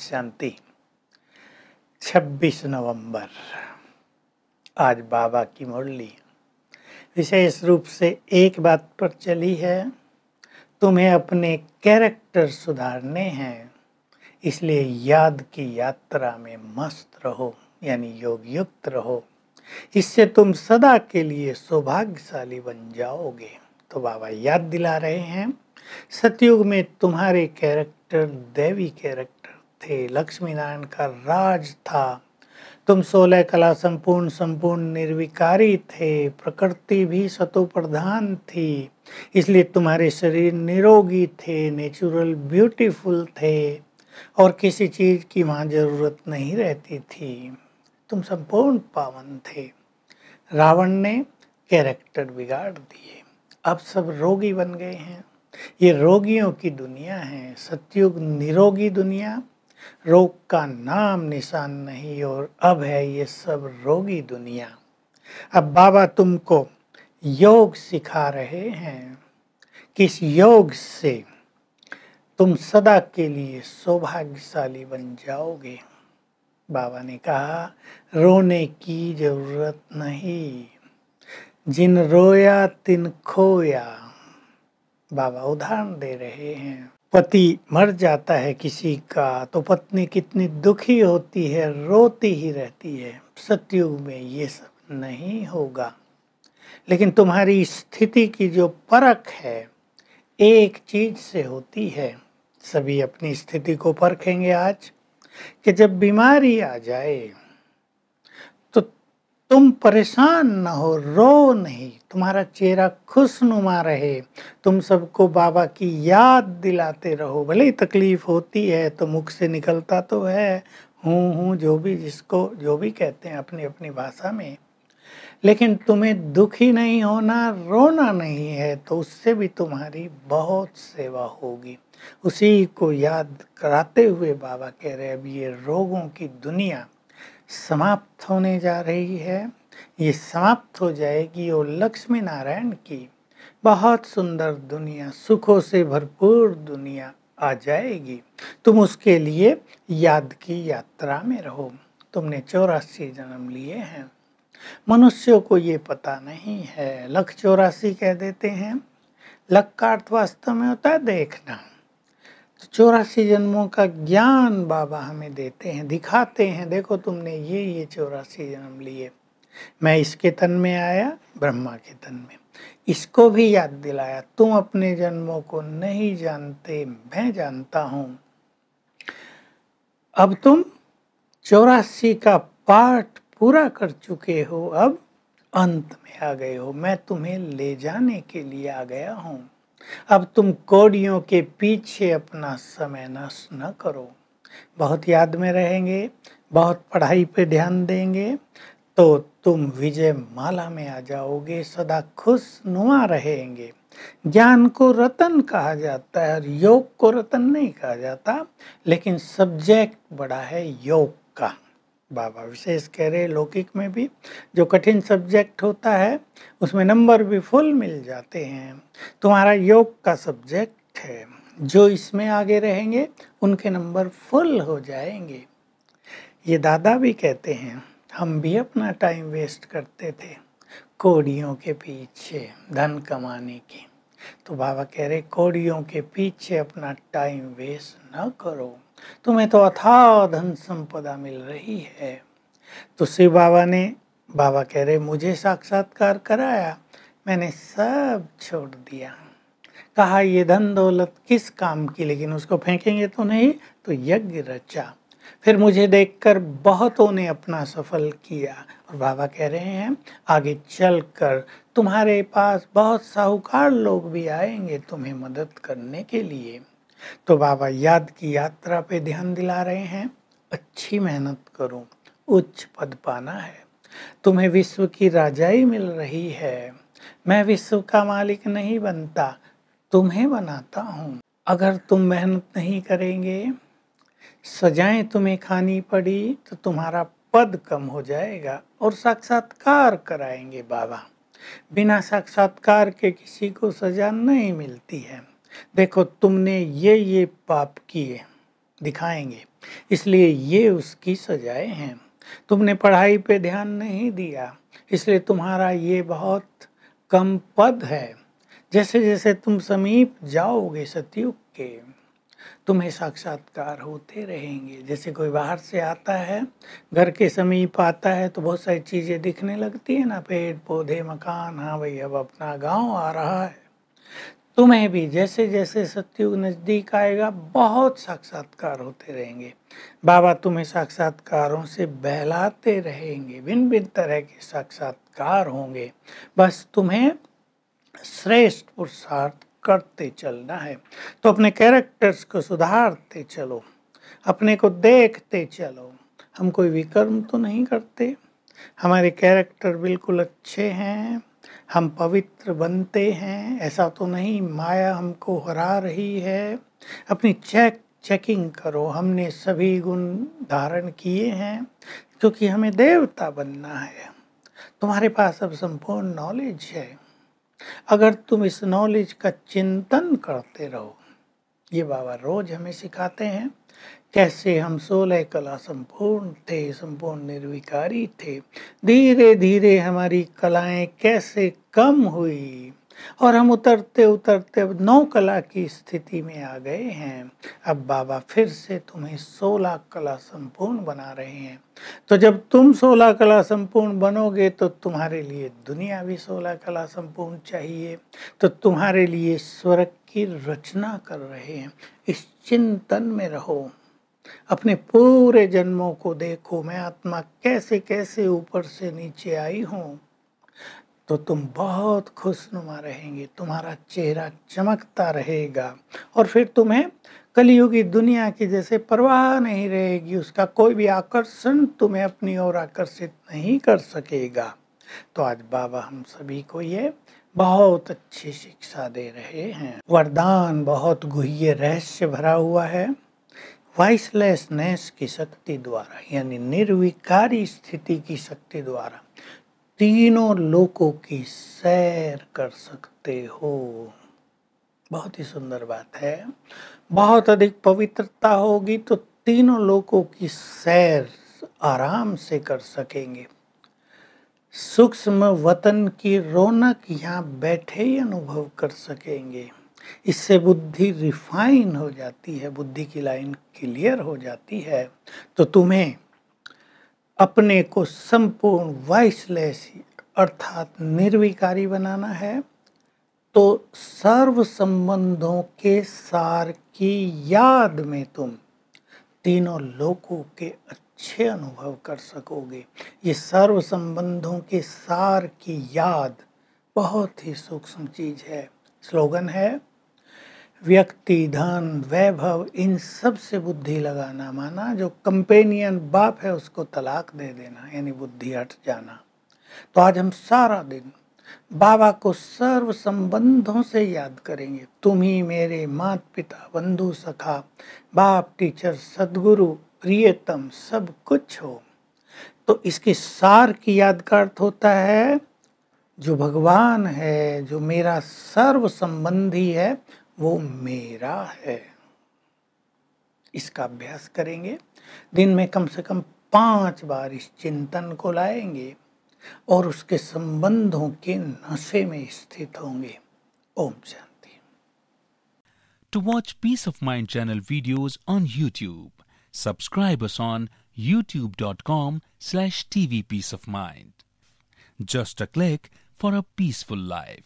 शांति 26 नवंबर आज बाबा की मुरली विशेष रूप से एक बात पर चली है तुम्हें अपने कैरेक्टर सुधारने हैं इसलिए याद की यात्रा में मस्त रहो यानी योग युक्त रहो इससे तुम सदा के लिए सौभाग्यशाली बन जाओगे तो बाबा याद दिला रहे हैं सतयुग में तुम्हारे कैरेक्टर देवी कैरेक्टर थे लक्ष्मी नारायण का राज था तुम सोलह कला संपूर्ण संपूर्ण निर्विकारी थे प्रकृति भी सतो प्रधान थी इसलिए तुम्हारे शरीर निरोगी थे नेचुरल ब्यूटीफुल थे और किसी चीज़ की वहां ज़रूरत नहीं रहती थी तुम संपूर्ण पावन थे रावण ने कैरेक्टर बिगाड़ दिए अब सब रोगी बन गए हैं ये रोगियों की दुनिया है सत्युग निरोगी दुनिया रोग का नाम निशान नहीं और अब है ये सब रोगी दुनिया अब बाबा तुमको योग सिखा रहे हैं किस योग से तुम सदा के लिए सौभाग्यशाली बन जाओगे बाबा ने कहा रोने की जरूरत नहीं जिन रोया तिन खोया बाबा उदाहरण दे रहे हैं पति मर जाता है किसी का तो पत्नी कितनी दुखी होती है रोती ही रहती है सत्युग में ये सब नहीं होगा लेकिन तुम्हारी स्थिति की जो परख है एक चीज से होती है सभी अपनी स्थिति को परखेंगे आज कि जब बीमारी आ जाए तुम परेशान न हो रो नहीं तुम्हारा चेहरा खुशनुमा रहे तुम सबको बाबा की याद दिलाते रहो भले ही तकलीफ होती है तो मुख से निकलता तो है हूँ हूँ जो भी जिसको जो भी कहते हैं अपनी अपनी भाषा में लेकिन तुम्हें दुखी नहीं होना रोना नहीं है तो उससे भी तुम्हारी बहुत सेवा होगी उसी को याद कराते हुए बाबा कह रहे अब ये रोगों की दुनिया समाप्त होने जा रही है ये समाप्त हो जाएगी और लक्ष्मी नारायण की बहुत सुंदर दुनिया सुखों से भरपूर दुनिया आ जाएगी तुम उसके लिए याद की यात्रा में रहो तुमने चौरासी जन्म लिए हैं मनुष्यों को ये पता नहीं है लख चौरासी कह देते हैं लक का अर्थ वास्तव में होता है देखना चौरासी जन्मों का ज्ञान बाबा हमें देते हैं दिखाते हैं देखो तुमने ये ये चौरासी जन्म लिए मैं इसके तन में आया ब्रह्मा के तन में इसको भी याद दिलाया तुम अपने जन्मों को नहीं जानते मैं जानता हूं अब तुम चौरासी का पाठ पूरा कर चुके हो अब अंत में आ गए हो मैं तुम्हें ले जाने के लिए आ गया हूँ अब तुम कौड़ियों के पीछे अपना समय नष्ट न करो बहुत याद में रहेंगे बहुत पढ़ाई पे ध्यान देंगे तो तुम विजय माला में आ जाओगे सदा नुमा रहेंगे ज्ञान को रतन कहा जाता है और योग को रतन नहीं कहा जाता लेकिन सब्जेक्ट बड़ा है योग का बाबा विशेष कह रहे लौकिक में भी जो कठिन सब्जेक्ट होता है उसमें नंबर भी फुल मिल जाते हैं तुम्हारा योग का सब्जेक्ट है जो इसमें आगे रहेंगे उनके नंबर फुल हो जाएंगे ये दादा भी कहते हैं हम भी अपना टाइम वेस्ट करते थे कोड़ियों के पीछे धन कमाने की तो बाबा कह रहे कोड़ियों के पीछे अपना टाइम वेस्ट न करो तुम्हें तो अथाह धन संपदा मिल रही है तो शिव बाबा ने बाबा कह रहे मुझे साक्षात्कार कराया मैंने सब छोड़ दिया कहा ये धन दौलत किस काम की लेकिन उसको फेंकेंगे तो नहीं तो यज्ञ रचा फिर मुझे देखकर बहुतों ने अपना सफल किया और बाबा कह रहे हैं आगे चलकर तुम्हारे पास बहुत साहूकार लोग भी आएंगे तुम्हें मदद करने के लिए तो बाबा याद की यात्रा पे ध्यान दिला रहे हैं अच्छी मेहनत करो उच्च पद पाना है तुम्हें विश्व की राजाई मिल रही है मैं विश्व का मालिक नहीं बनता तुम्हें बनाता हूँ अगर तुम मेहनत नहीं करेंगे सजाएं तुम्हें खानी पड़ी तो तुम्हारा पद कम हो जाएगा और साक्षात्कार कराएंगे बाबा बिना साक्षात्कार के किसी को सजा नहीं मिलती है देखो तुमने ये ये पाप किए दिखाएंगे इसलिए ये उसकी सजाएं हैं तुमने पढ़ाई पे ध्यान नहीं दिया इसलिए तुम्हारा ये बहुत कम पद है जैसे जैसे तुम समीप जाओगे सतयुग के तुम्हें साक्षात्कार होते रहेंगे जैसे कोई बाहर से आता है घर के समीप आता है तो बहुत सारी चीज़ें दिखने लगती है ना पेड़ पौधे मकान हाँ भाई अब अपना गांव आ रहा है तुम्हें भी जैसे जैसे सत्युग नज़दीक आएगा बहुत साक्षात्कार होते रहेंगे बाबा तुम्हें साक्षात्कारों से बहलाते रहेंगे भिन्न भिन्न तरह के साक्षात्कार होंगे बस तुम्हें श्रेष्ठ पुरुषार्थ करते चलना है तो अपने कैरेक्टर्स को सुधारते चलो अपने को देखते चलो हम कोई विकर्म तो नहीं करते हमारे कैरेक्टर बिल्कुल अच्छे हैं हम पवित्र बनते हैं ऐसा तो नहीं माया हमको हरा रही है अपनी चेक चेकिंग करो हमने सभी गुण धारण किए हैं क्योंकि हमें देवता बनना है तुम्हारे पास अब संपूर्ण नॉलेज है अगर तुम इस नॉलेज का चिंतन करते रहो ये बाबा रोज हमें सिखाते हैं कैसे हम सोलह कला संपूर्ण थे संपूर्ण निर्विकारी थे धीरे धीरे हमारी कलाएं कैसे कम हुई और हम उतरते उतरते अब नौ कला की स्थिति में आ गए हैं अब बाबा फिर से तुम्हें सोलह कला संपूर्ण बना रहे हैं तो जब तुम सोलह कला संपूर्ण बनोगे तो तुम्हारे लिए दुनिया भी सोलह कला संपूर्ण चाहिए तो तुम्हारे लिए स्वर्ग की रचना कर रहे हैं इस चिंतन में रहो अपने पूरे जन्मों को देखो मैं आत्मा कैसे कैसे ऊपर से नीचे आई हूँ तो तुम बहुत खुशनुमा रहेंगे तुम्हारा चेहरा चमकता रहेगा और फिर तुम्हें कलयुगी दुनिया की जैसे परवाह नहीं रहेगी उसका कोई भी आकर्षण तुम्हें अपनी ओर आकर्षित नहीं कर सकेगा तो आज बाबा हम सभी को ये बहुत अच्छी शिक्षा दे रहे हैं वरदान बहुत गुह्य रहस्य भरा हुआ है वॉइसलेसनेस की शक्ति द्वारा यानी निर्विकारी स्थिति की शक्ति द्वारा तीनों लोकों की सैर कर सकते हो बहुत ही सुंदर बात है बहुत अधिक पवित्रता होगी तो तीनों लोकों की सैर आराम से कर सकेंगे सूक्ष्म वतन की रौनक यहाँ बैठे ही अनुभव कर सकेंगे इससे बुद्धि रिफाइन हो जाती है बुद्धि की लाइन क्लियर हो जाती है तो तुम्हें अपने को संपूर्ण वॉइसलेस अर्थात निर्विकारी बनाना है तो सर्व संबंधों के सार की याद में तुम तीनों लोकों के अच्छे अनुभव कर सकोगे ये सर्व संबंधों के सार की याद बहुत ही सूक्ष्म चीज है स्लोगन है व्यक्ति धन वैभव इन सब से बुद्धि लगाना माना जो कंपेनियन बाप है उसको तलाक दे देना यानी बुद्धि हट जाना तो आज हम सारा दिन बाबा को सर्व संबंधों से याद करेंगे तुम ही मेरे मात पिता बंधु सखा बाप टीचर सदगुरु प्रियतम सब कुछ हो तो इसके सार की याद का अर्थ होता है जो भगवान है जो मेरा सर्व संबंधी है वो मेरा है इसका अभ्यास करेंगे दिन में कम से कम पांच बार इस चिंतन को लाएंगे और उसके संबंधों के नशे में स्थित होंगे ओम शांति to watch peace of mind channel videos on YouTube subscribe on YouTube dot com slash TV peace of mind just a click for a peaceful life